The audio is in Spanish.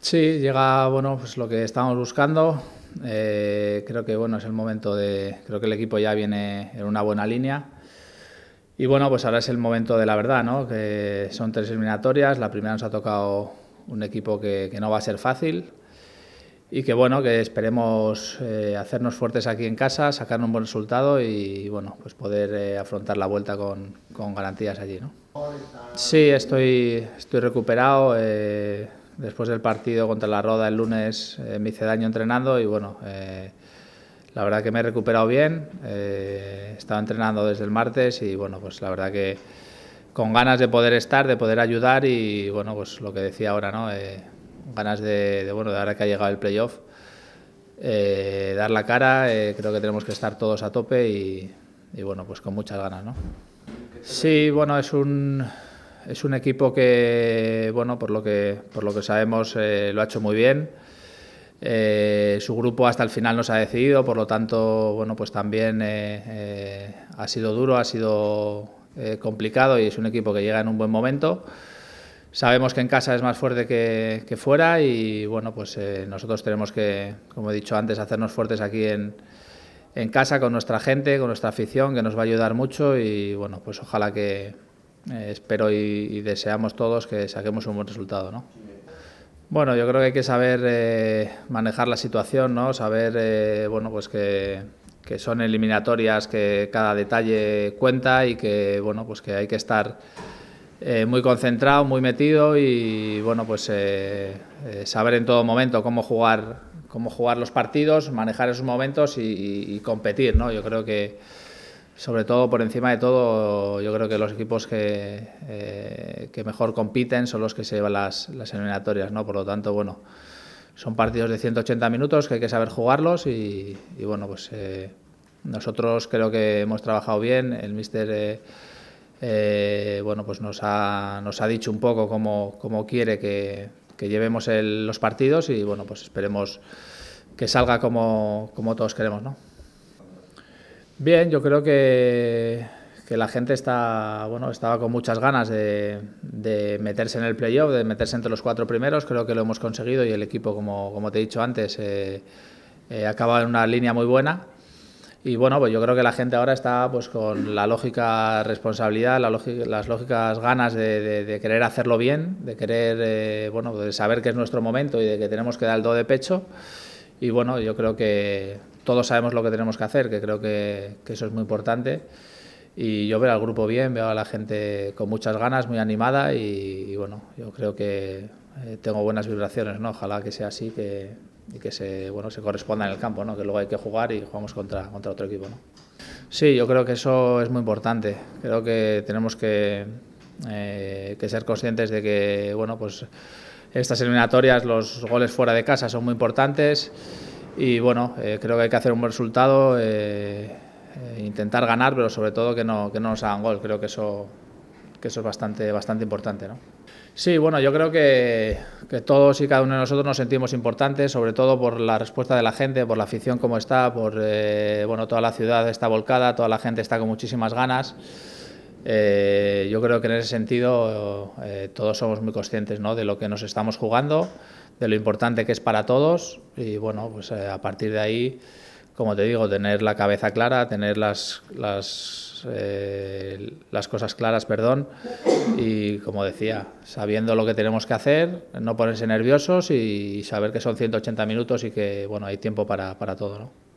Sí, llega, bueno, pues lo que estamos buscando. Eh, creo que bueno, es el momento de. Creo que el equipo ya viene en una buena línea. Y bueno, pues ahora es el momento de la verdad, Que son tres eliminatorias. La primera nos ha tocado un equipo que, no va a ser fácil. Y que bueno, que esperemos eh, hacernos fuertes aquí en casa, sacar un buen resultado y, bueno, pues poder eh, afrontar la vuelta con, con, garantías allí, ¿no? Sí, estoy, estoy recuperado Después del partido contra la Roda el lunes eh, me hice daño entrenando y bueno, eh, la verdad que me he recuperado bien. Eh, estaba entrenando desde el martes y bueno, pues la verdad que con ganas de poder estar, de poder ayudar y bueno, pues lo que decía ahora, ¿no? Eh, ganas de, bueno, de ahora que ha llegado el playoff, dar la cara, creo que tenemos que estar todos a tope y, y bueno, pues con muchas ganas, ¿no? Sí, bueno, es un es un equipo que, bueno, por lo que, por lo que sabemos, eh, lo ha hecho muy bien. Eh, su grupo hasta el final nos ha decidido, por lo tanto, bueno, pues también eh, ha sido duro, ha sido complicado y es un equipo que llega en un buen momento. Sabemos que en casa es más fuerte que, que fuera y, bueno, pues nosotros tenemos que, como he dicho antes, hacernos fuertes aquí en, en casa con nuestra gente, con nuestra afición, que nos va a ayudar mucho y, bueno, pues ojalá que eh, espero y, deseamos todos que saquemos un buen resultado. ¿no? Bueno, yo creo que hay que saber eh, manejar la situación, ¿no? saber eh, bueno, pues que, que, son eliminatorias, que cada detalle cuenta y que, bueno, pues que hay que estar muy concentrado, muy metido y bueno, pues, saber en todo momento cómo jugar, cómo jugar los partidos, manejar esos momentos y, y competir. ¿no? Yo creo que sobre todo por encima de todo, yo creo que los equipos que, eh, que mejor compiten son los que se llevan las, las, eliminatorias, ¿no? Por lo tanto, bueno, son partidos de 180 minutos que hay que saber jugarlos y, bueno, pues eh, nosotros creo que hemos trabajado bien, el míster... Eh, bueno, pues nos ha, nos ha dicho un poco cómo, quiere que, llevemos los partidos y bueno, pues esperemos que salga como, como todos queremos, ¿no? Bien, yo creo que, que la gente está, bueno, estaba con muchas ganas de, de meterse en el playoff, de meterse entre los cuatro primeros. Creo que lo hemos conseguido y el equipo, como, como te he dicho antes, eh, eh, acaba en una línea muy buena. Y bueno, pues yo creo que la gente ahora está pues con la lógica responsabilidad, la lógica, las lógicas ganas de, querer hacerlo bien, de querer, eh, bueno, de saber que es nuestro momento y de que tenemos que dar el do de pecho. Y bueno, yo creo que, todos sabemos lo que tenemos que hacer, que creo que, eso es muy importante. Y yo veo al grupo bien, veo a la gente con muchas ganas, muy animada y, bueno, yo creo que eh, tengo buenas vibraciones, ¿no? Ojalá que sea así que, y que se, bueno, se corresponda en el campo, ¿no? Que luego hay que jugar y jugamos contra, contra otro equipo, ¿no? Sí, yo creo que eso es muy importante. Creo que tenemos que, eh, que ser conscientes de que, bueno, pues estas eliminatorias, los goles fuera de casa son muy importantes. Y bueno, eh, creo que hay que hacer un buen resultado, eh, eh, intentar ganar, pero sobre todo que no, que no nos hagan gol. Creo que eso, eso es bastante, bastante importante. ¿no? Sí, bueno, yo creo que, todos y cada uno de nosotros nos sentimos importantes, sobre todo por la respuesta de la gente, por la afición como está, por bueno, toda la ciudad está volcada, toda la gente está con muchísimas ganas. Eh, yo creo que en ese sentido eh, todos somos muy conscientes de lo que nos estamos jugando, de lo importante que es para todos y bueno, pues eh, a partir de ahí, como te digo, tener la cabeza clara, tener las, eh, las, cosas claras, perdón, y como decía, sabiendo lo que tenemos que hacer, no ponerse nerviosos y, saber que son 180 minutos y que bueno, hay tiempo para, para todo. ¿no?